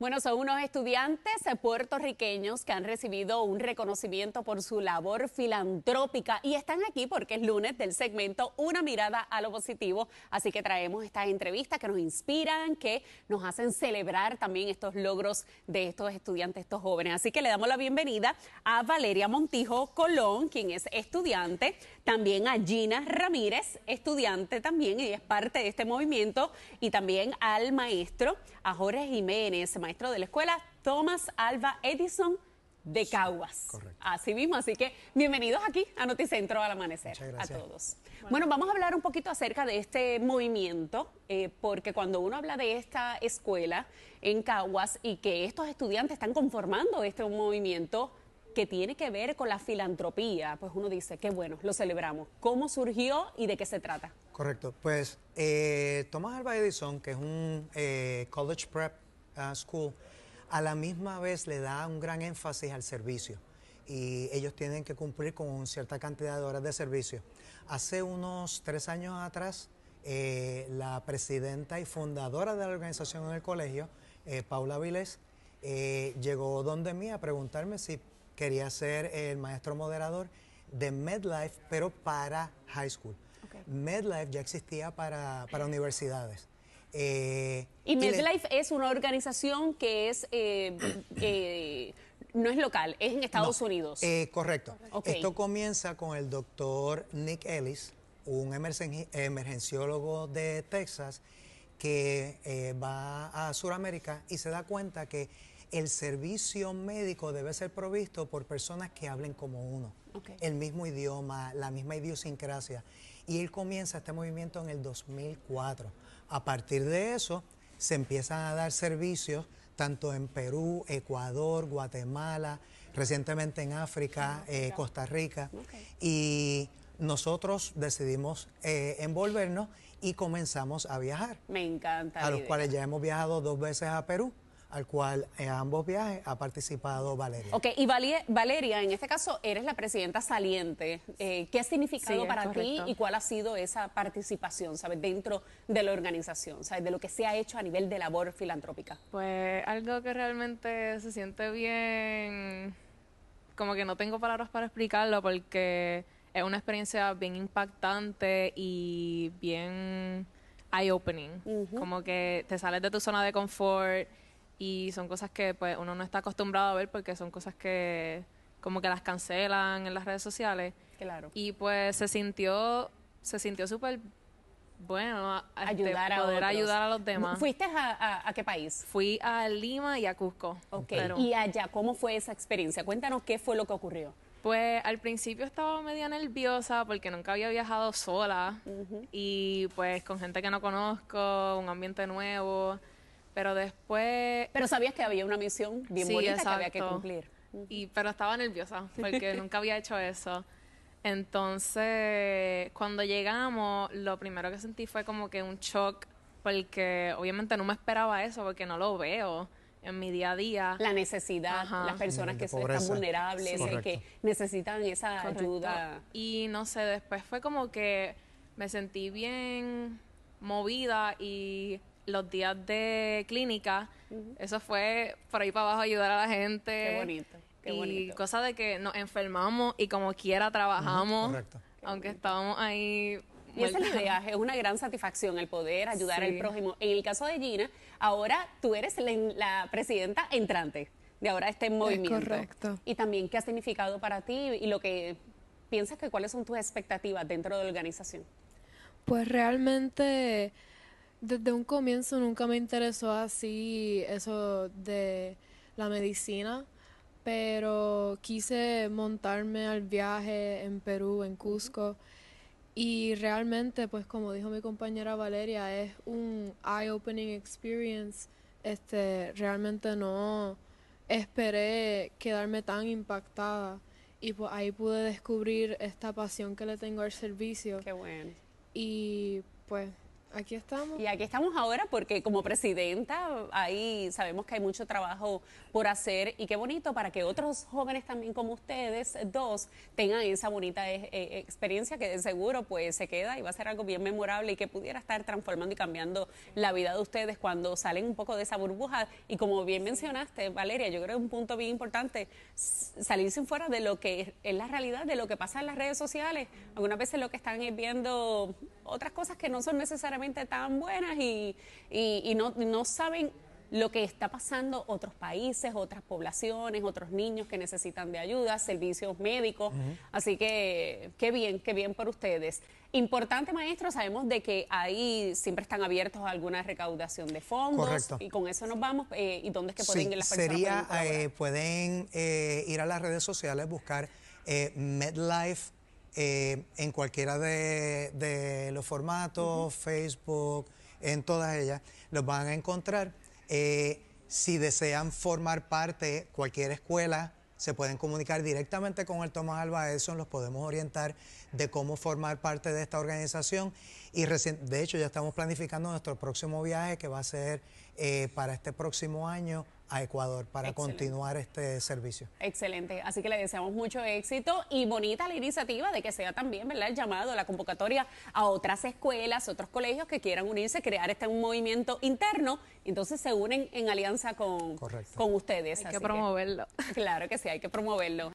Bueno, son unos estudiantes puertorriqueños que han recibido un reconocimiento por su labor filantrópica y están aquí porque es lunes del segmento Una mirada a lo positivo. Así que traemos estas entrevistas que nos inspiran, que nos hacen celebrar también estos logros de estos estudiantes, estos jóvenes. Así que le damos la bienvenida a Valeria Montijo Colón, quien es estudiante, también a Gina Ramírez, estudiante también y es parte de este movimiento, y también al maestro, a Jorge Jiménez, maestro de la escuela Thomas Alba Edison de Caguas. Así mismo, así que bienvenidos aquí a Noticentro al Amanecer a todos. Bueno. vamos a hablar un poquito acerca de este movimiento, eh, porque cuando uno habla de esta escuela en Caguas y que estos estudiantes están conformando este movimiento que tiene que ver con la filantropía, pues uno dice, qué bueno, lo celebramos. ¿Cómo surgió y de qué se trata? Correcto, pues eh, Thomas Tomás Alba Edison, que es un eh, college prep School, a la misma vez le da un gran énfasis al servicio y ellos tienen que cumplir con cierta cantidad de horas de servicio. Hace unos tres años atrás, eh, la presidenta y fundadora de la organización en el colegio, eh, Paula Vilés, eh, llegó donde mí a preguntarme si quería ser el maestro moderador de MedLife, pero para high school. MedLife ya existía para, para universidades. Eh, y MedLife es una organización que es eh, eh, no es local, es en Estados Unidos. correcto. Esto comienza con el doctor Nick Ellis, un emergenciólogo de Texas que va a Sudamérica y se da cuenta que el servicio médico debe ser provisto por personas que hablen como uno el mismo idioma, la misma idiosincrasia. Y él comienza este movimiento en el 2004. A partir de eso, se empiezan a dar servicios tanto en Perú, Ecuador, Guatemala, recientemente en África, eh, Costa Rica. Y nosotros decidimos eh, envolvernos y comenzamos a viajar. Me encanta. A los cuales ya hemos viajado dos veces a Perú al cual en eh, ambos viajes ha participado Valeria. Ok, y Valeria, en este caso eres la presidenta saliente. Eh, ¿Qué ha significado para ti y cuál ha sido esa participación, sabes, dentro de la organización, sabes, de lo que se ha hecho a nivel de labor filantrópica? Pues algo que realmente se siente bien, como que no tengo palabras para explicarlo porque es una experiencia bien impactante y bien eye-opening, como que te sales de tu zona de confort y son cosas que pues uno no está acostumbrado a ver porque son cosas que como que las cancelan en las redes sociales. Claro. Y pues se sintió se sintió súper bueno este ayudar poder ayudar a los demás. ¿Fuiste a, qué país? Fui a Lima y a Cusco. Ok. ¿Y allá cómo fue esa experiencia? Cuéntanos qué fue lo que ocurrió. Pues al principio estaba media nerviosa porque nunca había viajado sola y pues con gente que no conozco, un ambiente nuevo pero después... Pero sabías que había una misión bien bonita que había que cumplir. Y, pero estaba nerviosa porque nunca había hecho eso. Entonces, cuando llegamos, lo primero que sentí fue como que un shock porque obviamente no me esperaba eso porque no lo veo en mi día a día. La necesidad, las personas que son tan vulnerables, que necesitan esa ayuda. Y no sé, después fue como que me sentí bien movida y los días de clínica, eso fue por ahí para abajo ayudar a la gente. Qué bonito. Qué bonito. cosa de que nos enfermamos y como quiera trabajamos, correcto aunque estábamos ahí y esa es la idea, es una gran satisfacción el poder ayudar al prójimo. En el caso de Gina, ahora tú eres la, presidenta entrante de ahora este movimiento. correcto. Y también, ¿qué ha significado para ti y lo que piensas que cuáles son tus expectativas dentro de la organización? Pues realmente desde un comienzo nunca me interesó así eso de la medicina, pero quise montarme al viaje en Perú, en Cusco, y realmente, pues como dijo mi compañera Valeria, es un eye-opening experience. Este, realmente no esperé quedarme tan impactada y pues ahí pude descubrir esta pasión que le tengo al servicio. Qué bueno. Y pues Aquí estamos. Y aquí estamos ahora porque como presidenta ahí sabemos que hay mucho trabajo por hacer y qué bonito para que otros jóvenes también como ustedes dos tengan esa bonita eh, eh, experiencia que de seguro pues se queda y va a ser algo bien memorable y que pudiera estar transformando y cambiando la vida de ustedes cuando salen un poco de esa burbuja y como bien mencionaste Valeria, yo creo que es un punto bien importante salirse fuera de lo que es la realidad, de lo que pasa en las redes sociales. Algunas veces lo que están viendo otras cosas que no son necesarias tan buenas y, y, no, saben lo que está pasando otros países, otras poblaciones, otros niños que necesitan de ayuda, servicios médicos. Así que qué bien, qué bien por ustedes. Importante, maestro, sabemos de que ahí siempre están abiertos a alguna recaudación de fondos. Y con eso nos vamos. Eh, ¿Y dónde es que pueden ir las personas? Sería, eh, pueden, eh, ir a las redes sociales, buscar MedLife eh, en cualquiera de, los formatos, Facebook, en todas ellas, los van a encontrar. Eh, si desean formar parte, cualquier escuela, se pueden comunicar directamente con el Tomás Alba Edson, los podemos orientar de cómo formar parte de esta organización. Y de hecho, ya estamos planificando nuestro próximo viaje que va a ser eh, para este próximo año a Ecuador para continuar este servicio. Excelente, así que le deseamos mucho éxito y bonita la iniciativa de que sea también el llamado, la convocatoria a otras escuelas, otros colegios que quieran unirse, crear este movimiento interno, entonces se unen en alianza con, con ustedes. Hay que promoverlo. claro que sí, hay que promoverlo.